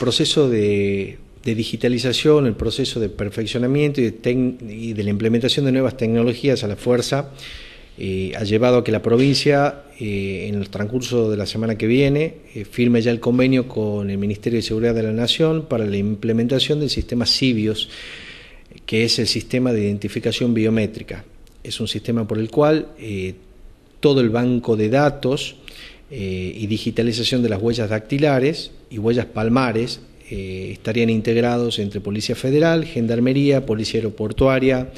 proceso de, digitalización, el proceso de perfeccionamiento y de, la implementación de nuevas tecnologías a la fuerza eh, ha llevado a que la provincia, eh, en el transcurso de la semana que viene, eh, firme ya el convenio con el Ministerio de Seguridad de la Nación para la implementación del sistema Sibios, que es el sistema de identificación biométrica. Es un sistema por el cual todo el banco de datos eh, y digitalización de las huellas dactilares y huellas palmares eh, estarían integrados entre Policía Federal, Gendarmería, Policía Aeroportuaria,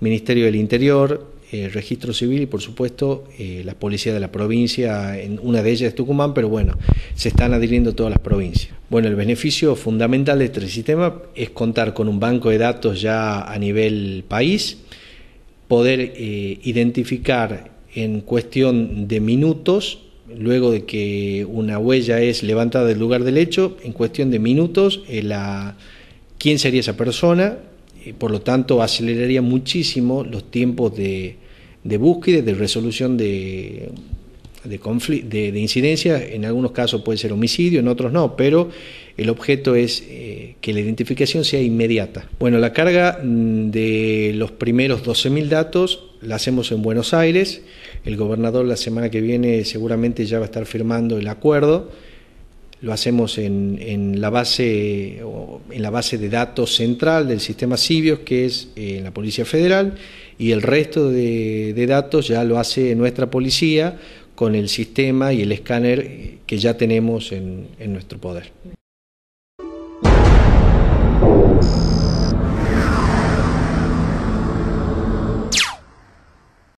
Ministerio del Interior, eh, Registro Civil y por supuesto la Policía de la provincia, en una de ellas es Tucumán, pero bueno, se están adhiriendo todas las provincias. Bueno, el beneficio fundamental de este sistema es contar con un banco de datos ya a nivel país, poder identificar en cuestión de minutos luego de que una huella es levantada del lugar del hecho, en cuestión de minutos, eh, la, quién sería esa persona, por lo tanto aceleraría muchísimo los tiempos de, de búsqueda y de resolución de, de, de, incidencia, en algunos casos puede ser homicidio, en otros no, pero el objeto es eh, que la identificación sea inmediata. Bueno, la carga mm, de los primeros 12.000 datos la hacemos en Buenos Aires, el gobernador la semana que viene seguramente ya va a estar firmando el acuerdo, lo hacemos en, en la, base, en la base de datos central del sistema Sibios, que es en eh, la Policía Federal, y el resto de, de datos ya lo hace nuestra policía con el sistema y el escáner que ya tenemos en, nuestro poder.